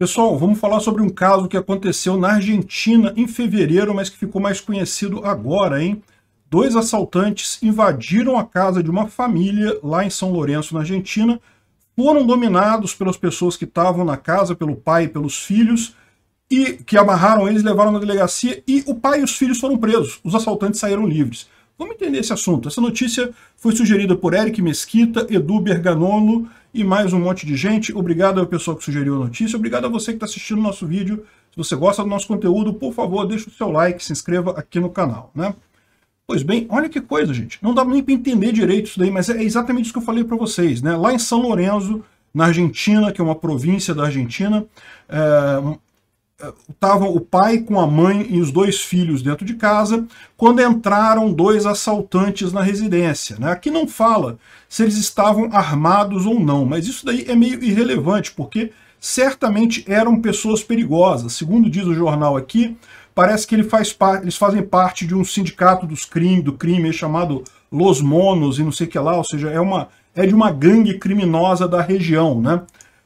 Pessoal, vamos falar sobre um caso que aconteceu na Argentina em fevereiro, mas que ficou mais conhecido agora, hein? Dois assaltantes invadiram a casa de uma família lá em São Lourenço, na Argentina, foram dominados pelas pessoas que estavam na casa, pelo pai e pelos filhos, e que amarraram eles, levaram na delegacia, e o pai e os filhos foram presos. Os assaltantes saíram livres. Vamos entender esse assunto. Essa notícia foi sugerida por Eric Mesquita, Edu Berganolo e mais um monte de gente. Obrigado ao pessoal que sugeriu a notícia. Obrigado a você que está assistindo o nosso vídeo. Se você gosta do nosso conteúdo, por favor, deixe o seu like, se inscreva aqui no canal. Né? Pois bem, olha que coisa, gente. Não dá nem para entender direito isso daí, mas é exatamente isso que eu falei para vocês. Né? Lá em São Lourenço, na Argentina, que é uma província da Argentina, é, estavam o pai com a mãe e os dois filhos dentro de casa quando entraram dois assaltantes na residência. Né? Aqui não fala se eles estavam armados ou não, mas isso daí é meio irrelevante, porque certamente eram pessoas perigosas. Segundo diz o jornal aqui, parece que ele faz eles fazem parte de um sindicato dos crimes do crime é chamado Los Monos e não sei o que lá, ou seja, é, uma, é de uma gangue criminosa da região. Né?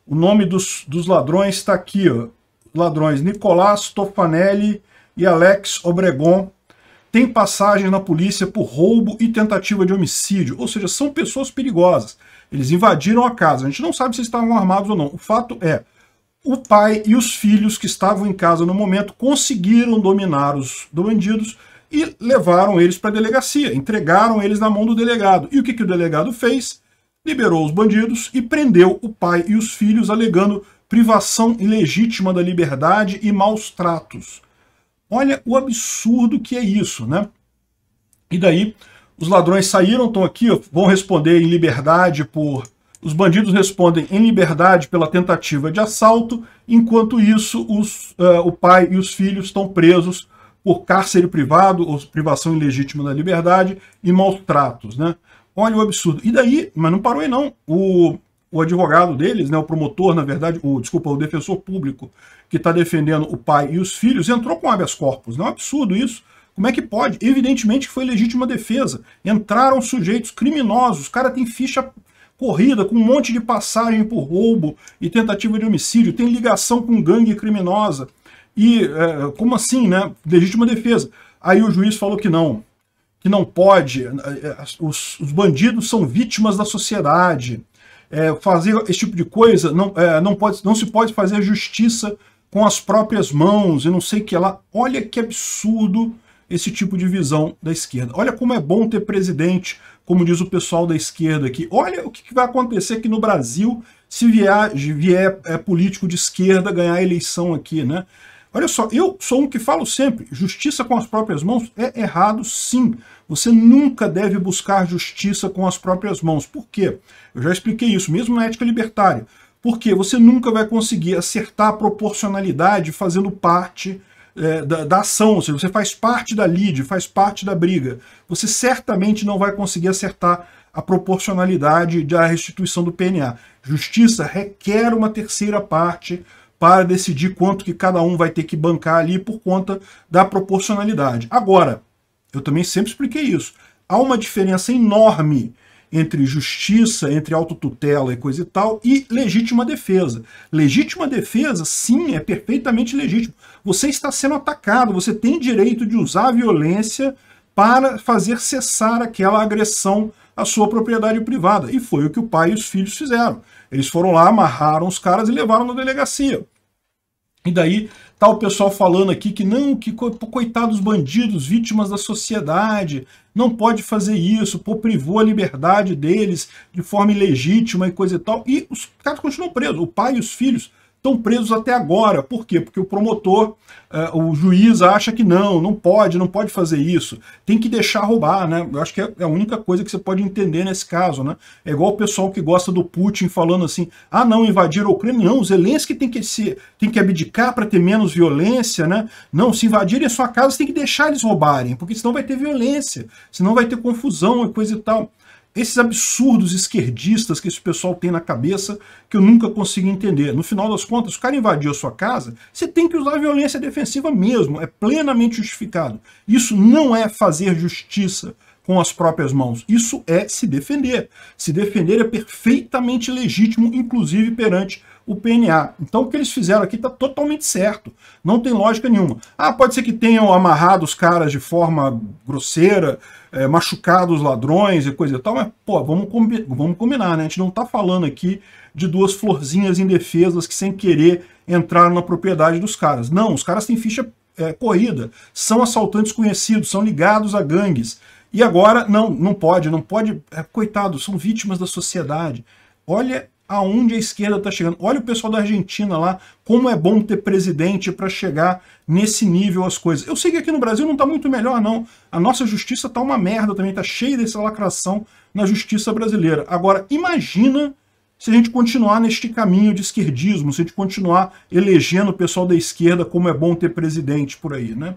O nome dos, dos ladrões está aqui, ó, ladrões Nicolás Tofanelli e Alex Obregon têm passagens na polícia por roubo e tentativa de homicídio, ou seja, são pessoas perigosas. Eles invadiram a casa. A gente não sabe se estavam armados ou não. O fato é, o pai e os filhos que estavam em casa no momento conseguiram dominar os bandidos e levaram eles para a delegacia, entregaram eles na mão do delegado. E o que, que o delegado fez? Liberou os bandidos e prendeu o pai e os filhos, alegando privação ilegítima da liberdade e maus tratos. Olha o absurdo que é isso, né? E daí, os ladrões saíram, estão aqui, ó, vão responder em liberdade por... Os bandidos respondem em liberdade pela tentativa de assalto, enquanto isso os, uh, o pai e os filhos estão presos por cárcere privado, ou privação ilegítima da liberdade, e maus tratos, né? Olha o absurdo. E daí, mas não parou aí não, o o advogado deles, né, o promotor, na verdade, o, desculpa, o defensor público que está defendendo o pai e os filhos, entrou com habeas corpus. Não é um absurdo isso? Como é que pode? Evidentemente que foi legítima defesa. Entraram sujeitos criminosos, o cara tem ficha corrida com um monte de passagem por roubo e tentativa de homicídio, tem ligação com gangue criminosa. E é, como assim, né? Legítima defesa. Aí o juiz falou que não, que não pode, é, é, os, os bandidos são vítimas da sociedade é, fazer esse tipo de coisa, não, é, não, pode, não se pode fazer justiça com as próprias mãos e não sei o que lá. Olha que absurdo esse tipo de visão da esquerda. Olha como é bom ter presidente, como diz o pessoal da esquerda aqui. Olha o que vai acontecer aqui no Brasil se vier, vier é, político de esquerda ganhar a eleição aqui, né? Olha só, eu sou um que falo sempre, justiça com as próprias mãos é errado sim. Você nunca deve buscar justiça com as próprias mãos. Por quê? Eu já expliquei isso, mesmo na ética libertária. Porque você nunca vai conseguir acertar a proporcionalidade fazendo parte é, da, da, ação, ou seja, você faz parte da lide, faz parte da briga. Você certamente não vai conseguir acertar a proporcionalidade da restituição do PNA. Justiça requer uma terceira parte para decidir quanto que cada um vai ter que bancar ali por conta da proporcionalidade. Agora, eu também sempre expliquei isso. Há uma diferença enorme entre justiça, entre autotutela e coisa e tal, e legítima defesa. Legítima defesa, sim, é perfeitamente legítimo. Você está sendo atacado, você tem direito de usar a violência para fazer cessar aquela agressão à sua propriedade privada. E foi o que o pai e os filhos fizeram. Eles foram lá, amarraram os caras e levaram na delegacia. E daí tá o pessoal falando aqui que não, que coitados bandidos, vítimas da sociedade, não pode fazer isso, pô, privou a liberdade deles de forma ilegítima e coisa e tal. E os caras continuam presos, o pai e os filhos estão presos até agora. Por quê? Porque o promotor, uh, o juiz acha que não, não pode, não pode fazer isso. Tem que deixar roubar, né? Eu acho que é, é a única coisa que você pode entender nesse caso, né? É igual o pessoal que gosta do Putin falando assim, ah, não, invadir a Ucrânia. Não, Zelensky tem que, se, tem que abdicar para ter menos violência, né? Não, se invadirem a sua casa, você tem que deixar eles roubarem, porque senão vai ter violência, senão vai ter confusão e coisa e tal esses absurdos esquerdistas que esse pessoal tem na cabeça que eu nunca consigo entender. No final das contas, o cara invadiu a sua casa, você tem que usar a violência defensiva mesmo, é plenamente justificado. Isso não é fazer justiça com as próprias mãos. Isso é se defender. Se defender é perfeitamente legítimo, inclusive perante o PNA. Então o que eles fizeram aqui está totalmente certo. Não tem lógica nenhuma. Ah, pode ser que tenham amarrado os caras de forma grosseira, é, machucado os ladrões e coisa e tal, mas pô, vamos, combi vamos combinar, né? A gente não está falando aqui de duas florzinhas indefesas que sem querer entraram na propriedade dos caras. Não, os caras têm ficha é, corrida, são assaltantes conhecidos, são ligados a gangues. E agora, não, não pode, não pode. É, coitado, são vítimas da sociedade. Olha aonde a esquerda está chegando. Olha o pessoal da Argentina lá, como é bom ter presidente para chegar nesse nível as coisas. Eu sei que aqui no Brasil não está muito melhor, não. A nossa justiça está uma merda também, está cheia dessa lacração na justiça brasileira. Agora, imagina se a gente continuar neste caminho de esquerdismo, se a gente continuar elegendo o pessoal da esquerda como é bom ter presidente por aí, né?